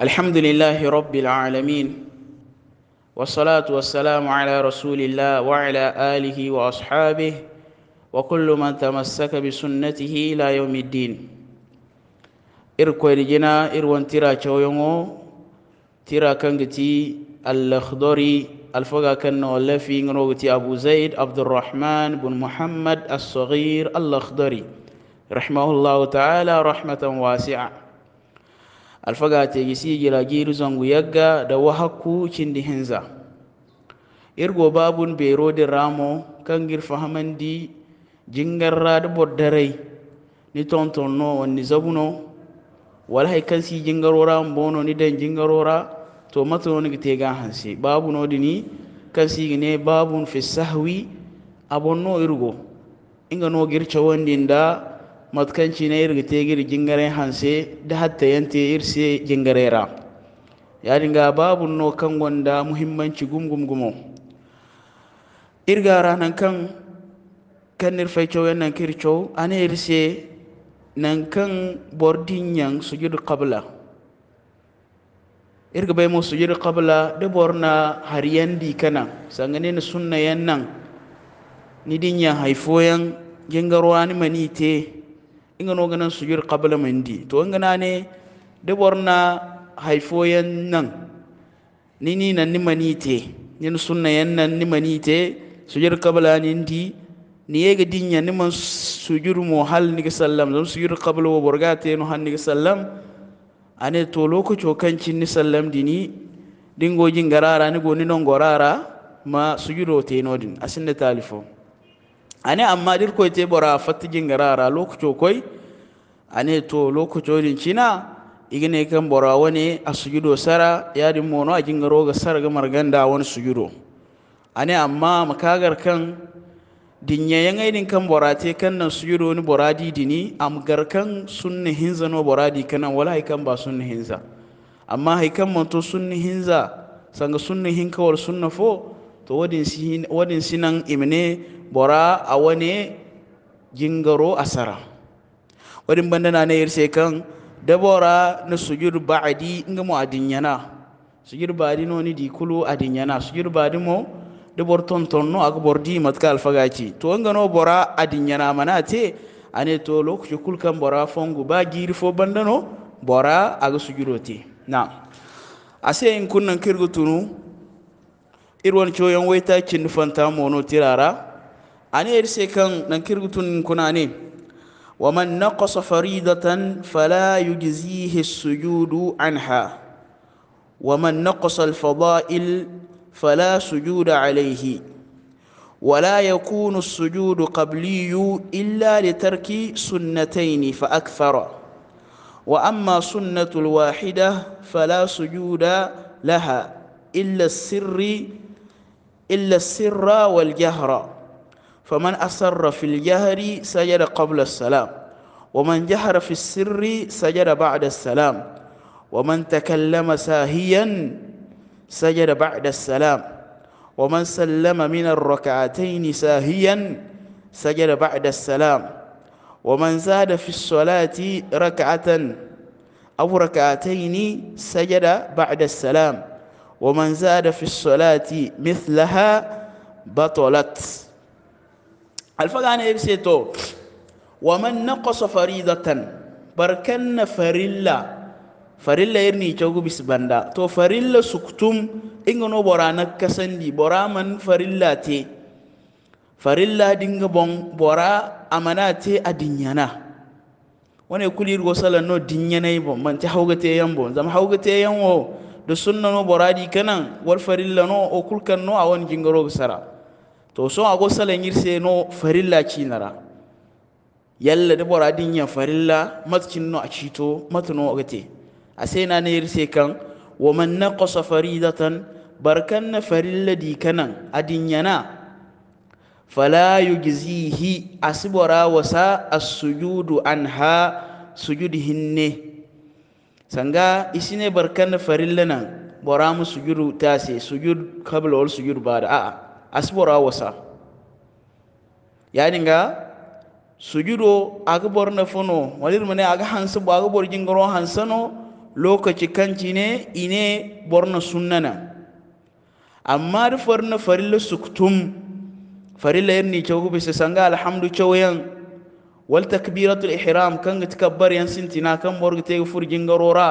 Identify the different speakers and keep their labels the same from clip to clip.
Speaker 1: الحمد لله رب العالمين والصلاة والسلام على رسول الله وعلى آله وأصحابه وكل من تمسك بسنته إلى يوم الدين إركويرجنا إروان تيرا تشويونغو تيرا كنغتي الأخضري الفقا كنو اللفي نغتي أبو زيد عبد الرحمن بن محمد الصغير الأخضري رحمه الله تعالى رحمة واسعة alfaga tegi gira giru zangu yagga da wahakku cindi hinza irgo babun berode ramo kangir fahamandi jingarra da boddarai ni tontonno wonni zabuno wala hay kan si jingarora mbono ni den jingarora to matono ni tega hanse babu no dini kan si ne babun fi sahwi abonno irgo inga no girce da. matkancine irgitegi jingare hanse da hatta yante irse jingarera dinga babu no kan gonda muhimmanci gumgum gumo irgara nan kan kan nirfai cewa yan nan kircow ane irse nan kan bordin yan sujudu qabla irga bai mu sujudu qabla da borna har yandi kana sangane na sunna yan nan nidin yan haifoyan ni manite inga no ganan sujud qabla mandi to inga nane de borna haifoyen nan nini nan ni manite na sunna yan nan ni manite sujud qabla nindi ni yega dinya ni man sujud mo hal ni sallam zam sujud qabla wo borgate no han ni sallam ane to lokaco kancin ni sallam dini dingo jin garara ni go ni non gorara ma sujudo te nodin asinda talifon ane amma dir koy te bora fatijin garara lokaco koy ane to lokaco din cina igine kan bora wani a sujudo sara yadin mono a jingaro ga sara ga marganda wani sujudo ane amma makagar kan dinya yan aidin kan te kan nan sujudo ni bora boradi dini am kan sunni hinza no bora di kanan wala haikan ba sunni hinza amma haikan manto sunni hinza sanga sunni hinkawar sunna fo to wadin sinan imne bora awane jingaro asara wadin na ne sai kan dabora na sujud ba'adi inga mu adinyana sujud ba'adi no ni dikulu adinyana sujud ba'adi mo dabor tonton no ag bordi matka alfagaci to nga no bora adinyana mana te ane to lokaci kul kan bora fongu ba giri fo no bora aga sujudote na ase in kunnan kirgutunu irwan coyon waita cin fanta mono tirara أنا إرسي كان نكرتن كناني ومن نقص فريضة فلا يجزيه السجود عنها ومن نقص الفضائل فلا سجود عليه ولا يكون السجود قبلي إلا لترك سنتين فأكثر وأما سنة الواحدة فلا سجود لها إلا السر إلا السر والجهر فمن أسر في الجهر سجد قبل السلام ومن جهر في السر سجد بعد السلام ومن تكلم ساهيا سجد بعد السلام ومن سلم من الركعتين ساهيا سجد بعد السلام ومن زاد في الصلاة ركعة أو ركعتين سجد بعد السلام ومن زاد في الصلاة مثلها بطلت alfagana ya ce to wa man naqasa faridatan barkanna farilla farilla irni cogu bis banda to farilla suktum ingano bora na kasandi bora man farilla te farilla dinga bon bora amana te adinyana wani kulir go sala no dinyana ibo man ta haugate yambo zam yan yanwo da sunna no boradi kanan war farilla no o kulkan no awon jingaro sara. to so go salan yirse no farilla cinara yalla da bora din ya farilla matkin no a cito matno gate a sai na ne yirse kan wa man naqasa faridatan barkan na farilla di kanan adin yana fala yujzihi asbara wasa as-sujudu anha sujudihin ne sanga isine barkan na farilla nan bora mu sujudu tase sujud qabla wal sujud ba'da a'a a wasa yani nga sujudo aga na fono walir mane aga hansa bo aga bor jingoro hansano lokaci kanci ne ine borna sunnana amma da farna farilla suktum farilla yarni cewu bisa sanga alhamdu cewayan wal takbiratul ihram kan ga takabbar yan sintina kan borga te fur ra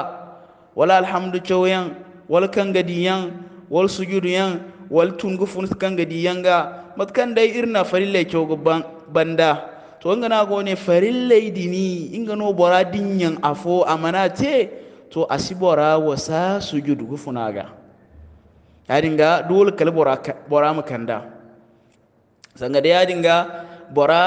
Speaker 1: wala alhamdu cewayan wal kan gadiyan wal sujudu yan wal tungu fun kan gadi yanga mat kan dai irna farilla kyau ban banda to nga na gone farilla dini inga no bora dinyan afo amana te to asibora wasa sujud gufunaga yadinga dole kal bora bora makanda sanga da yadinga bora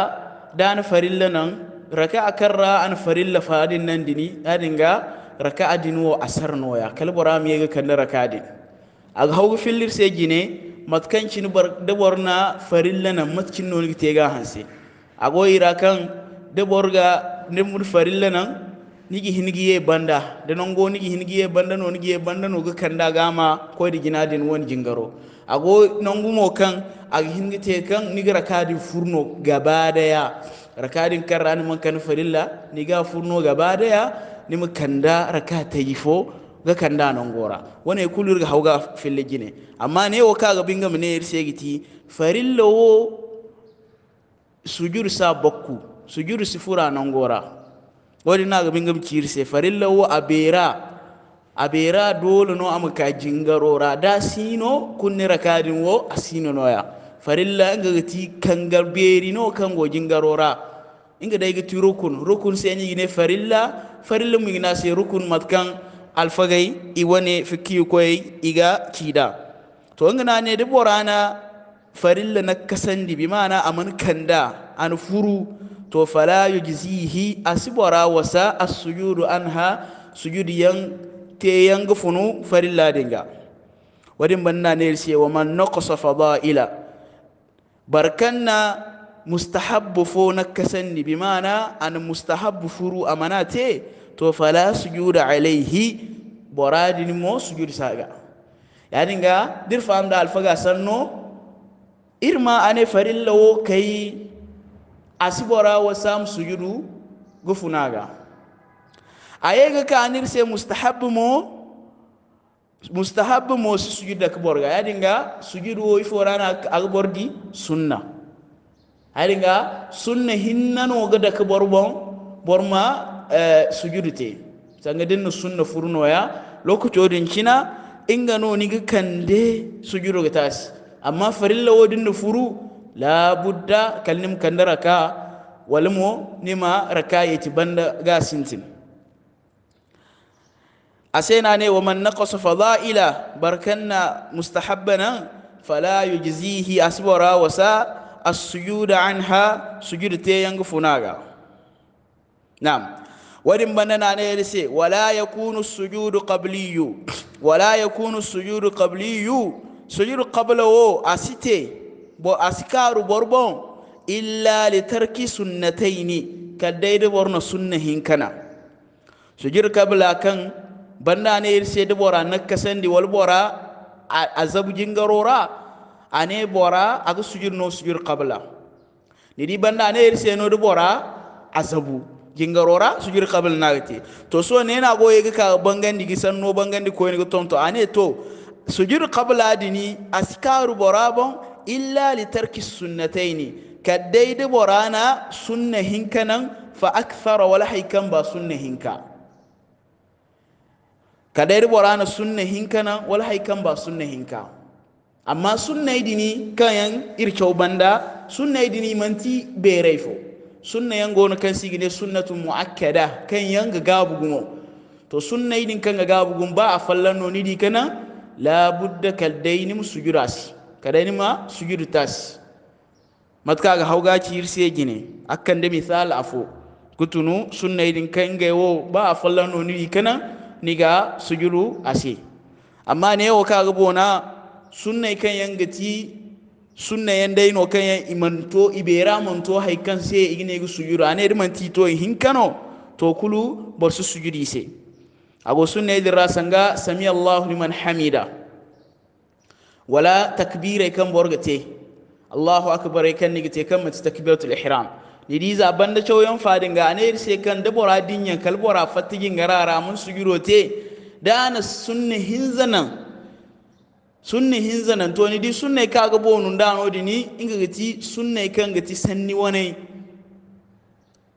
Speaker 1: dan farille nan raka akarra an farille fadin nan dini yadinga raka adinu asar noya kal bora mi ga kan raka dini aga hawgu fillir se jine matkan cini dabor na farin lana matkin noni ga hanse ago ira kan dabor ga nemur farin lana nigi hingiye banda da non go nigi hingiye banda no nigi banda no ga kanda gama ko di gina din won jingaro ago non gumo kan ag hingite kan nigi rakadin furno gaba daya rakadin karrani man kan farilla niga furno gaba daya mu kanda rakata yifo ga kanda nan gora wone kulur ga hawga fille jine amma ne gabin gami ne mine irsegiti farilla wo sujur sa bakku sujur sifura nan gora wodi naga binga kirse a bera a bera dole no amma ka jingarora da sino kunni rakadin wo sino noya farilla ga gati kan beri no kango jingarora inga dai ga ti rukun rukun sai ni ne farilla farilla mu na sai rukun matkan alfagai iwane fikiyu koy iga kida to ngana ne de borana farilla na kasandi bi mana aman kanda an furu to fala yujzihi asibora wasa as anha sujudu yang te yang funu farilla dinga wadin banna ne sai wa man naqasa fadaila barkanna مستحب fo na بمعنى أن مستحب an mustahabbu amanate to fala sujuda alayhi boradini mo sujudi saga yani ga dir da alfaga sanno irma ane faril lawo kai asibora wa sam sujudu gufunaga ayega ka anir se mustahab mo mustahab mo si sujud ak borga ya dinga sujud wo iforana ak bordi sunna ya dinga sunna hinna no ga dak borbon borma Eh, sujudu te sanga dinna sunna furnoya lokacodin cina inga noni ga kande sujudo ga tasi amma farilla wo na furu labudda kalnim kanda raka walmo nima raka yeti banda ga sintin na ne wa man naqasa fadaila barkanna mustahabbana fala yujzihi asbara wasa as-sujud anha sujud te yang funaga na'am wadin banana ne yace wala yakunu sujudu qabliyu wala yakunu sujudu qabliyu sujudu a site bo sikaru borbon illa litarki sunnatai ne ka daidai borno sunna hinkana sujudu qabla kan banna ne yace da bora nakasandi wal bora azab a ne bora aga sujudu no sujudu qabla ni di banna ne yace no da bora azabu gingorora na qabl nagati to so ne na goye ga bangandi gi sanno bangandi ko ga tonto ane to sujur qabla dini askaru borabon illa li tarki sunnataini kaddai da borana sunna hinkanan fa akthara wala haykan ba sunna hinka kaddai da borana sunna hinkanan wala haykan ba sunna hinka amma sunna dini kayan irchau banda sunna dini manti berefo sunna yango no kan sigi ne sunnatu muakkada kan yanga gabu gumo to sunna idin kan gabu gum ba a fallanno ni di kana la budda kaldaini musujurasi kadaini ma sujudu matka ga hauga ci yirse gine akan da misal afo kutunu sunna idin kan wo ba a fallanno ni di kana ni ga sujuru ase amma ne wo ka ga bona sunna kan yanga ti sunna yanda daino kan ya imanto ibera manto hay kan se igine gu sujudu manti man tito hinkano to kulu ba su sujudi sai. ago sunna dira sanga sami allah liman hamida wala takbira kan borgate allahu akbar kan nigite kan mata takbiratul ihram za banda chawyon fadin ga ne sai kan bora dinyan kalbora fatigin garara mun da na sunna hinzanan sunni zananto ni di sunne ka ga bonu da no di ni inga gati sunne kan gati sanni wani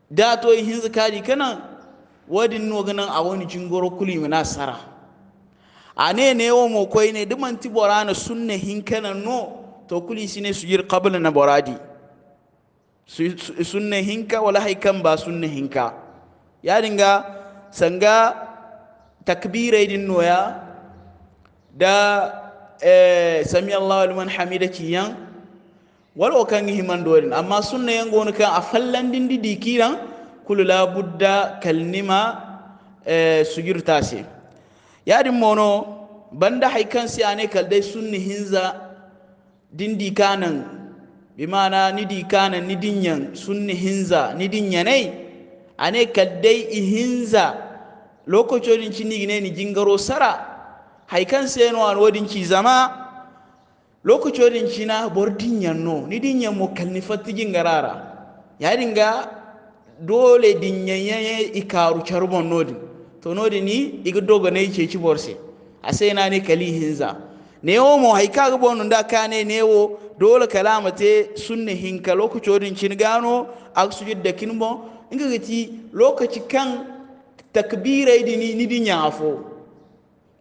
Speaker 1: da to hinza kadi kana wadin no ganan a wani jingoro kuli mana sara ane ne wo mo koy ne duman ti borana sunne kana no to kuli sine yir qabla na boradi sunne ka wala haikan ba sunne ka ya dinga sanga takbirai din noya da Eh, sami allahu liman hamida kiyan wala o kan himan dorin amma sunna yan gonu kan a fallandin didi kiran kulu la budda kalnima eh, sugirtase yadin mono banda haikan si ane kaldai sunni hinza din dindi kanan ni nidi kanan nidinyan sunni hinza ni nidinyanai ane kaldai ihinza lokacin cini ne ni jingaro sara haikan sai seno an zama zama lokaci wodin na bor dinyan no ni dinyan mo kalni fattigin garara dinga dole dinyan yaye ikaru charbon nodi to nodi ni iga doga ne ke ci borse na ne kali hinza ne wo mo haika ka gbon da ka ne wo dole kalamate sunne hinka lokaci wodin kin gano aksujid da kinmo inga gati lokaci kan takbirai dini ni dinyan afo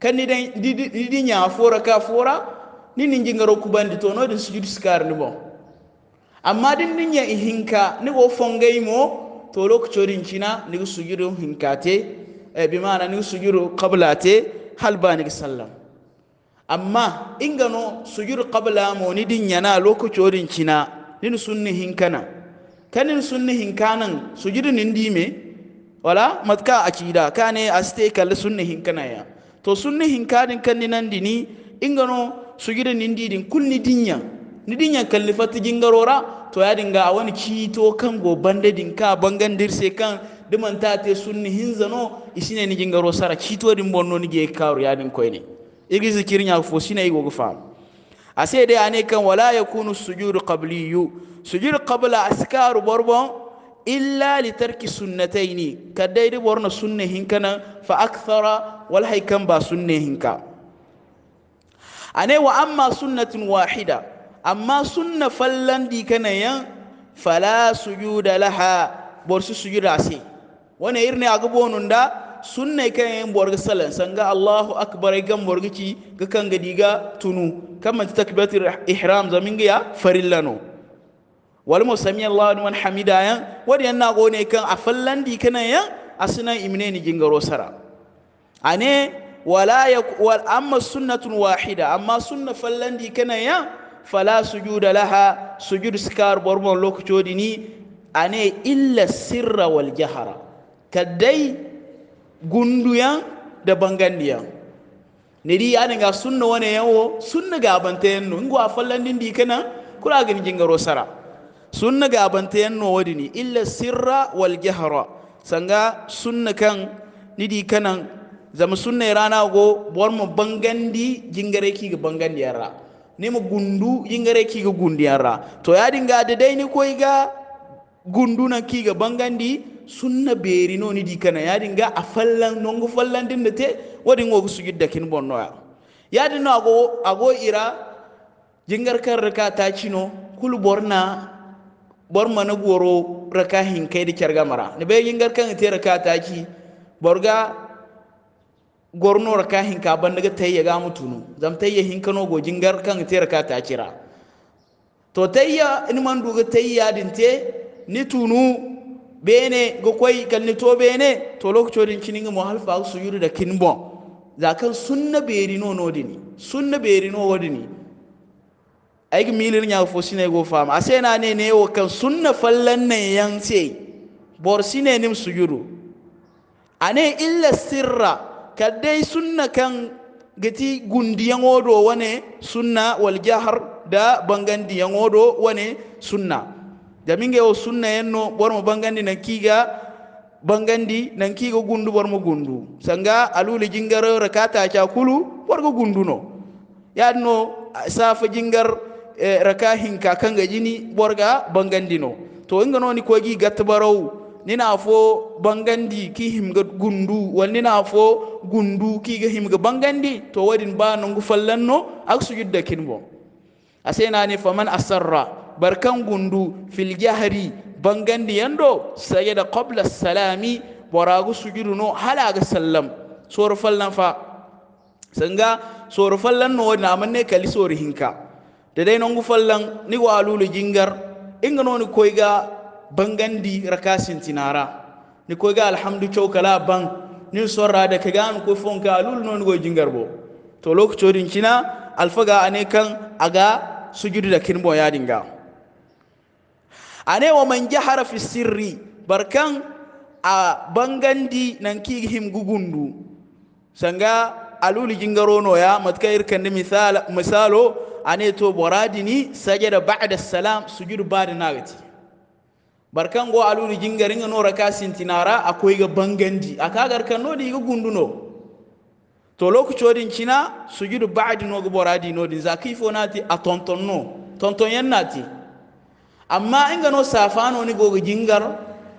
Speaker 1: kandi da di nya fora ka fora ni nin jingaro kubandi to no din sujud sikar ni bo amma din ni nya ihinka ni wo fongai mo to chorin cina ni sujudu hinkate e eh, bi mana ni sujudu qablate ba ni sallam amma ingano sujudu qabla mo ni din nya na chorin cina ni sunni hinkana kanin sunni hinkanan sujudu nin dime wala matka akida kane aste kalli sunni hinkana ya to ni hinkadin kan ni nan dini ingano gida nin didin kulni dinya ni dinya kallifati gingarora to ya dinga a wani kito kan goban da dinka ka bangan dirse kan diman ta te ni hinzano isine ni gingaro sara kito din bonno ni ge karu ya din ne. igi zikirin ya fo sine igo gufa a sai dai ane kan wala yakunu sujud qabliyu sujud qabla askaru borbon illa li tarki sunnataini kadai di borno sunne hinkana fa akthara wal hay kan ba sunne hinka ane wa amma sunnatin wahida amma sunna fallandi kana yan fala sujuda laha borsu sujuda se wane irne aga bonunda sunne kan yan borga salan sanga allahu akbar gan borgici ga kan ga diga tunu kamman takbiratul ihram zaminga ya farillano wal musami allah man hamida yan wadi yan nago ne kan a fallandi kana yan asinan imne ni gingaro sara ane wala ya amma sunnatun wahida amma sunna fallandi kana ya fala sujuda laha sujud skar bormon lokacodi ni ane illa sirra wal jahara kadai gunduya da bangandiya nidi yani ga sunna wane yawo sunna gabanta yanno ngwa din di kana kura gani jingaro sara sunna gabanta yanno wadini illa sirra wal jahara sanga sunna kan di kanan zama sunna rana go bor mo bangandi jingare ki ga bangandi yara ni mo gundu jingare ki ga gundi yara to ya dinga da dai ni koi ga gundu na ki ga bangandi sunna beri no ni dikana ya dinga a fallan nongo fallan din da te wadin go su gidda kin bonno ya ya dinno a ago ira jingar kan raka ta cino kul borna bor mana goro raka hin kai da kyar gamara ne bai jingar kan te raka ta ki borga gornora ka hinka bandaga tayya ga mutunu zam tayya hinkano gojin gar kan tera ka ta cira to tayya in man duga yadin te ni tunu bene go kwai kan ni to bene to lokacin din kinin mu halfa su yuri da kinbo zakan sunna beri no no dini sunna beri no wadini ai ga milir nya fo sine go fama sai na ne ne wo kan sunna fallan ne yan se bor sine nim su yuru ane illa sirra kaddai sunna kan gati gundiyan odo wane sunna wal jahar da bangandiyan odo wane sunna yau o sunna yenno bormo bangandi nan kiga bangandi nan kiga gundu bormo gundu sanga aluli jingar rakata ca kulu borgo gundu no no safa jingar eh, raka hinka kanga jini borga bangandi no to inga noni kogi gatbarau nina fo bangandi ki himga gundu wal nina fo gundu ki ga himga bangandi to wadin ba gu fallanno ak sujudda kinbo asena ne faman asarra barkan gundu fil jahri bangandi yando sayyida qabla salami waragu sujudu no halaga sallam soro fallan fa sanga soro fallan no na manne kali soro hinka da dai gu fallan ni walulu jingar inga noni koyga bangandi rakasin tinara ni ko ga alhamdu kala ban ni sorra da kaga an ko ka alul non go jingarbo to lokacin kina alfaga ane kan aga sujudu da kinbo ya dinga ane wa man jahara fi sirri barkan a bangandi nan ki him gugundu sanga alul jingaro no ya matka irkan misal misalo ane to boradini sajada ba'da salam sujudu ba'da nawati barkan go aluri jingaringa no raka sintinara Akwai ga bangandi akagar kan no diga gunduno to lokacodin cina sujudu ba'di no go boradi no din zakifo nati atonton no tonton yan nati amma inga no safano ni go jingar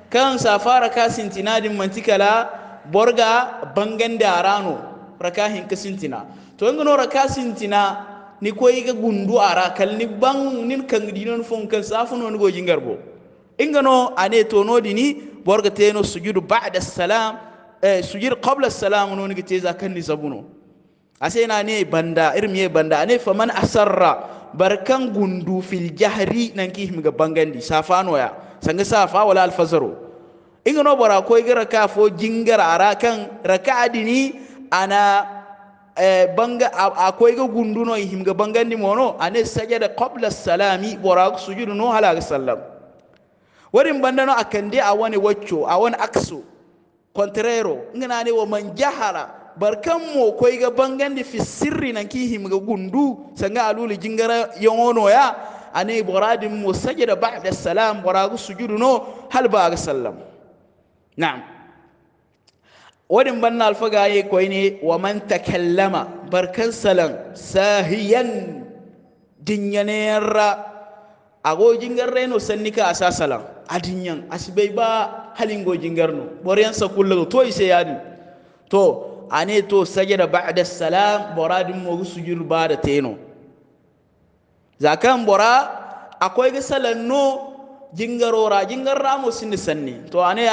Speaker 1: kan safara ka sintinadin mantikala borga banganda arano raka hin ka sintina to inga no raka sintina ni koy ga gundu ara kal ni bang nin kan dinon fon kan safano ni go jingar bo ingano ane tonodini borga teno sujudu ba'da salam eh, sujudu qabla salam no ni teza kanni sabuno asena ne banda irmiye banda ane faman asarra barkan gundu fil jahri nanki himga bangandi safano ya sanga safa wala alfazaro ingano bora ko igara ka fo jingara ara kan raka'adini ana banga akwai ga gundu no himga bangandi mono ane sajada qabla salami bora sujudu no halaga sallam warin bandano a wani wacco wani akso ngana ne wa man jahara barkan mu koi ga bangan fi sirri nan ki ga gundu sanga aluli jingara yongono ya ane boradin mu sajada ba'da salam boragu sujudu no hal ba sallam na'am wadin banna alfaga ye koi ne wa man takallama barkan salam sahiyan dinyanera ago jingar reno sannika a sasalan adinyan asibai ba halin go jingar no boriyan sa kullu to ise yadu to ane to da ba'da salam boradin su jiru ba da teno zakan bora akwai ga salan no jingaro ra jingar ramo sinni sanni to ane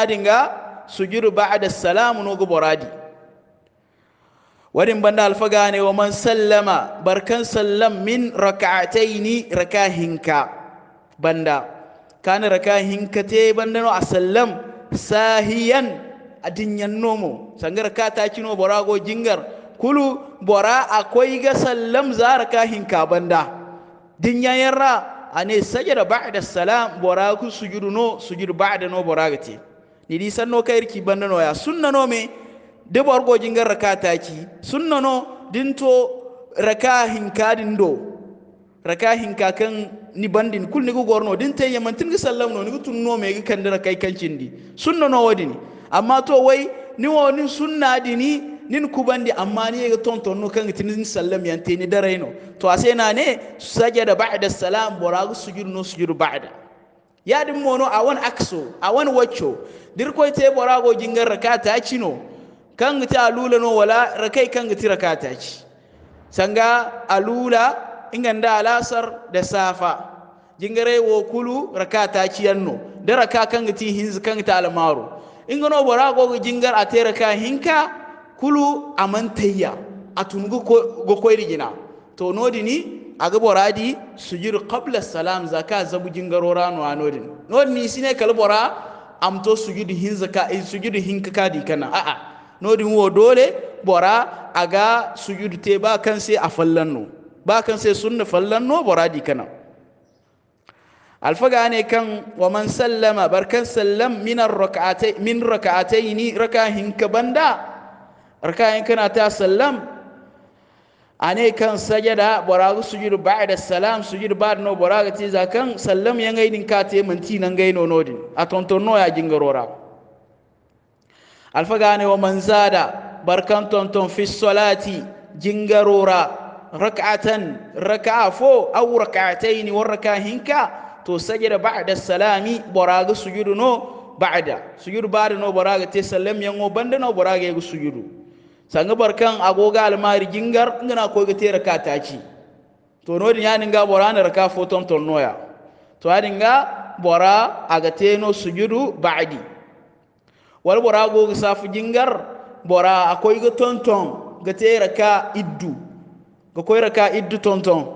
Speaker 1: su sujud ba'da salam no go boradi wadin banda alfaga ne wa man sallama barkan sallam min raka'ataini rakahinka banda kana raka hinkate banda no asallam sahiyan adinyan nomo sangar ka ta kino borago jingar kulu bora akwai ga sallam zar ka hinka banda dinya yarra ane sajada ba'da salam bora ku sujudu no sujudu ba'da no bora gati ni di sanno kairki banda no ya sunna no me de borgo jingar raka ta ki sunna no dinto raka hinka dindo raka hinka kan ni bandin kul ni gorno din te yamantin ga sallam no ni tun no me ga kan dira kai kancin di sunna no wadini amma to wai ni wo ni sunna dini nin bandi amma ni ga ton ton no kan tin sallam yan te ni dare no to ase na ne sajada ba'da salam boragu sujudu no sujudu ba'da ya din mono a wan akso a wan wacho dir koy te go jingar ci no kan ta lula no wala rakai kan ti ci sanga alula inganda alasar da safa jingare wo kulu raka ta ciyanno da raka kan ti hinz kan ta almaru ingano bora go jingar a tera ka hinka kulu amantayya atun go go koyri jina to nodi ni aga bora di sujir qabla salam zaka zabu jingaro rano anodin nodi ni sine kal bora amto sujudi hinza ka sujudi hinka ka di kana a a nodin wo dole bora aga sujudi te ba kan sai a fallanno ba kan sai sunna fallan no boradi kana alfaga ne kan wa man sallama barkan sallam min rak'atay min rak'ataini rakahin ka banda rakahin kana ta sallam ane kan sajada boragu sujudu ba'da salam sujudu ba'da no boraga ti zakan sallam yangai din ka te manti nan gaino nodin A no ya jingarora alfaga ne wa man zada barkan tonton fi salati jingarora rak'atan raka'a fo aw rak'atayn wa raka hinka to sajada ba'da salami boraga sujudu no ba'da sujudu ba'da no boraga te sallam yango banda no boraga yego sujudu sanga barkan agoga almari jingar ngana ko ga te raka taci to no din borana raka fo ton ton noya to bora aga te no sujudu ba'di wal go safu iddu ka koy raka iddu tonton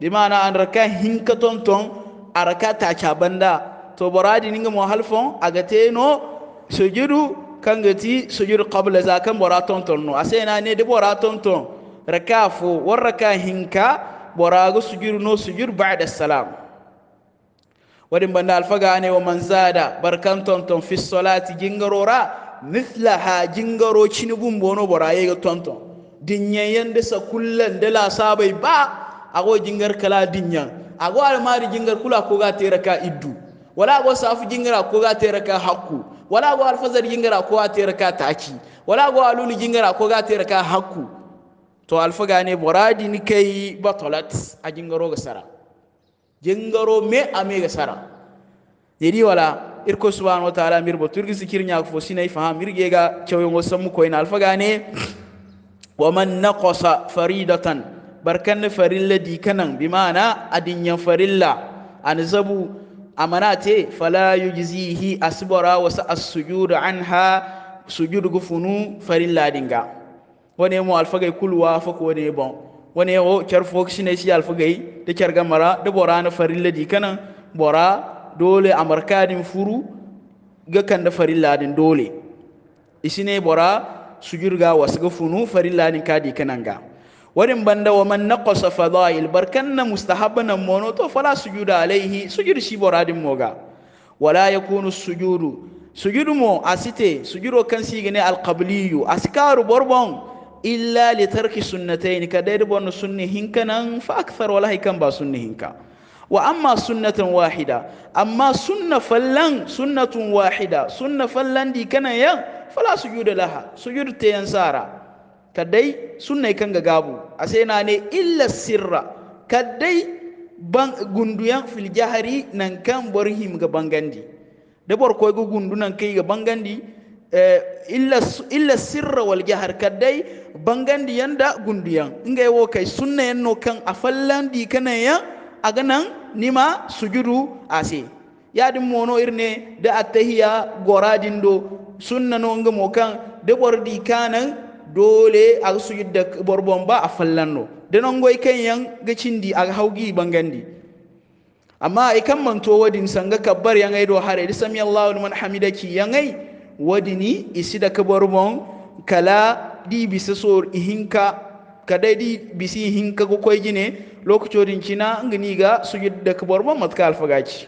Speaker 1: bi mana an raka hinka tonton a raka ta cabanda to boradi ninga mo halfon aga teno sujudu kangati sujudu qabla za kan bora tonton no asena ne de bora tonton raka fo war raka hinka bora go sujudu no sujudu ba'da salam wadin banda alfaga ne wa man zada barkan tonton fi salati jingarora mithlaha jingaro cinubun bono bora yega tonton dinyayen da sakullan da la sabai ba go jingar kala dinya a go almari jingar kula ko ga tera ka iddu wala go safu jingara ko ga tera ka hakku wala go alfazar jingara ko ga tera ka taki wala go alulu jingara ko ga tera ka hakku to alfaga ne boradi ni kai batalat a jingaro ga sara jingaro me a me ga sara yadi wala irko subhanahu wa ta'ala mirbo boturgi sikirnya ko sinai faham mirgega cewo ngosam ko ina alfaga ne ومن نقص فريدة بركن farilla di kanan bi ma'ana adinyan أن an zabu فلا te أسبرا وسا السجود wasu سجود غفنو anha sujud gufunu wane mu alfagai kulwa fa ko ne bon wane wo kyar fok shine shi alfagai da kyar gamara da bora na farilla di bora dole amarkadin furu ga kan da farilla din dole isine bora sujurga wasga funu farillanin kadi kananga warin banda wa man naqasa fadail barkanna mustahabana mono to fala sujuda alaihi sujud shi boradin moga wala yakunu sujudu sujudu mo asite sujuro kan al alqabliyu askaru borbon illa li tarki sunnatayn kadai bonno sunni hinkanan fa akthar wala hikan ba sunni hinka wa amma sunnatan wahida amma sunna fallan sunnatun wahida sunna fallan di kana fala su da laha sujudu te yansara kadai sunnai kan ga gabu sai na ne illa sirra kadai ban gunduyan fil jahari nan kan barhim him ga bangandi da bar koy ga gundu nan kai ga bangandi eh, illa illa sirra wal jahar kadai bangandi yanda gunduyan ga yawo kai na yanno kan a fallandi kana ya a nan nima sujudu ase yadin mono irne da attahiya goradin do sunna no nga mo kan de bor di kanan dole a su yidda borbon ba a fallan no da nan goyi kan yan ga di a haugi bangandi amma ai kan manto wadin sanga kabbar yan ai do hare di sami Allahu man hamidaki yan ai wadini isi da borbon kala di bisa so ihinka kada di bisi hinka ko koy gine lokacin cina ngini ga su yidda borbon matkal fagaci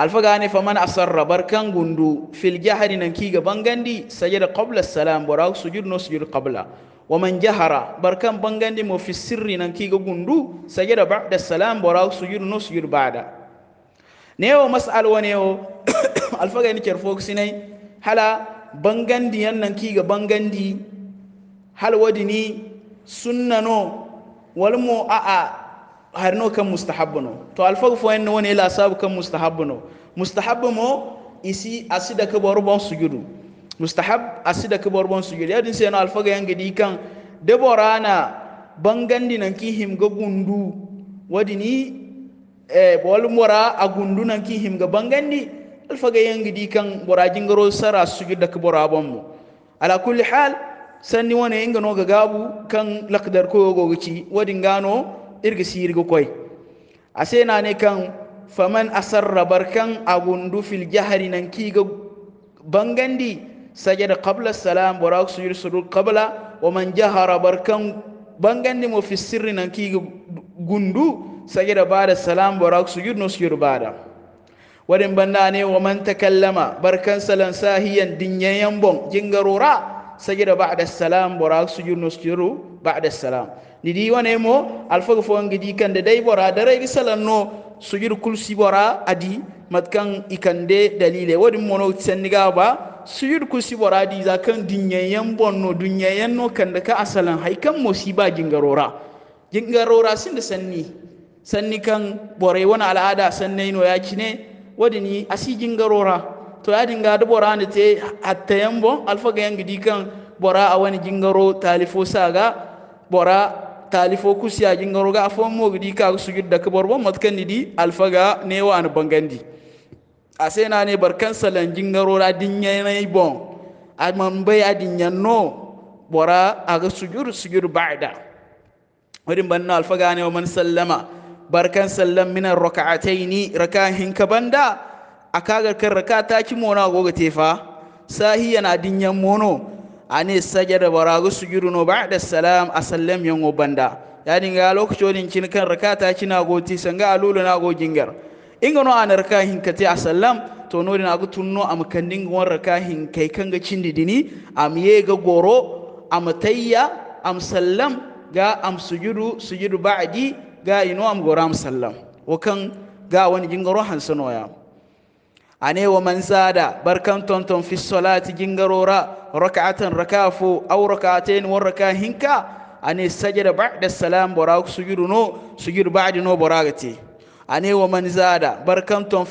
Speaker 1: alfagane faman asarra barkan gundu fil jahari nan ki ga bangandi sajada qabla salam bara sujud no sujud qabla waman jahara barkan bangandi mo fi sirri nan ga gundu sajada ba'da salam bara sujud no sujud ba'da neo mas'al wa neo alfagane ker fok sinai hala bangandi yan nan ga bangandi hal wadini sunnano walmo a'a harno kan mustahabbu no to alfagu fo en woni la sabu kan mustahabbu no mustahabbu mo isi asida ke ka bon sujudu mustahab asida ke ka bon sujudu yadin sai no alfagu yanga di kan de borana bangandi nan ki him ga gundu wadi ni e eh, bol mora agundu nan ki him ga bangandi alfagu yanga di kan borajin garo sara sujudu ke ka abon mo ala kulli hal sanni woni inga no gagabu kan laqdar ko yogo gici wadi ngano irga sirga koy ase ne kan faman asarra barkan agundu fil jahari nan kiga bangandi sajada qabla salam wara sujud sujud qabla wa man jahara barkan bangandi mo fi sirri nan kiga gundu sajada bada salam wara sujud no sujud bada wadin banda ne wa man takallama barkan salan sahiyan dinyayan bon jingarora sajada ba'da salam wara sujud no sujud ba'da salam didi wane mo alfaga fo di kande day bora dare gi salanno sujud kulsi bora adi matkan ikande dalile wadi mono senniga ba sujud kulsi bora di zakan kan dinyayen bonno dunyayen no kande ka asalan hay kan musiba jingarora jingarora sin da sanni sanni kan bore wani al'ada sannai no ya kine wadi ni asi jingarora to ya dinga da bora ne te hatta yan bon alfaga yangi gidi kan bora a wani jingaro talifo saga bora talifo kusiya gingaro ga afon mo gidi ka sujud da kabar bon matkan di alfaga ne wa an bangandi ase na ne barkan salan gingaro ra na ne bon man bai adinnya no bora aga sujud sujud ba'da wadin banna alfaga ne wa man sallama barkan sallam min rak'ataini rakahin kabanda akagar kan rakata ki mona goga tefa sahiya na dinyan mono ani sajada waragu no ba'da salam asallam yango banda yani ga lokacin kin kan rakata kina goti sanga alulu na go gingar inga no anar ka hinkati asallam to no din agu tunno am kandin gon raka kai kan ga cindi am ye ga goro am tayya am sallam ga am sujudu sujudu ba'di ga ino am goro am sallam wakan ga wani jingaro hansanoya ane wa man sada barkan tonton fi salati jingarora rak'atan rakafu aw rak'atayn wa rakahinka ani sajada ba'da salam bara sujudu no sujudu ba'di no boragati ani wa man zada barkan ton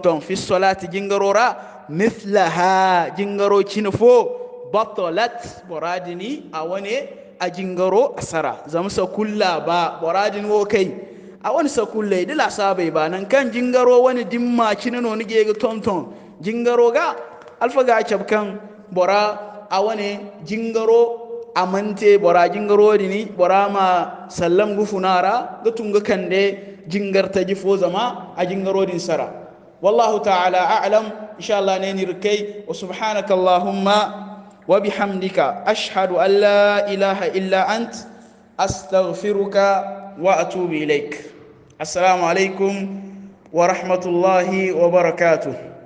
Speaker 1: ton fi salati jingarora mithlaha jingaro cinfo batalat boradini awane a jingaro asara zamsa kulla ba boradin wo kai a wani sakullai dila sabai ba nan kan jingaro wani dimma cinano nige ga tonton jingaro ga alfaga cabkan bora awane jingaro amante bora jingarori ni bora ma sallam gufunara ga tunga kande jingarta ji fo zama a jingarodin sara wallahu ta'ala a'lam insha Allah ne ni rikai wa subhanaka allahumma wa bihamdika ashhadu an la ilaha illa ant astaghfiruka wa atubu ilaik assalamu alaikum wa rahmatullahi wa barakatuh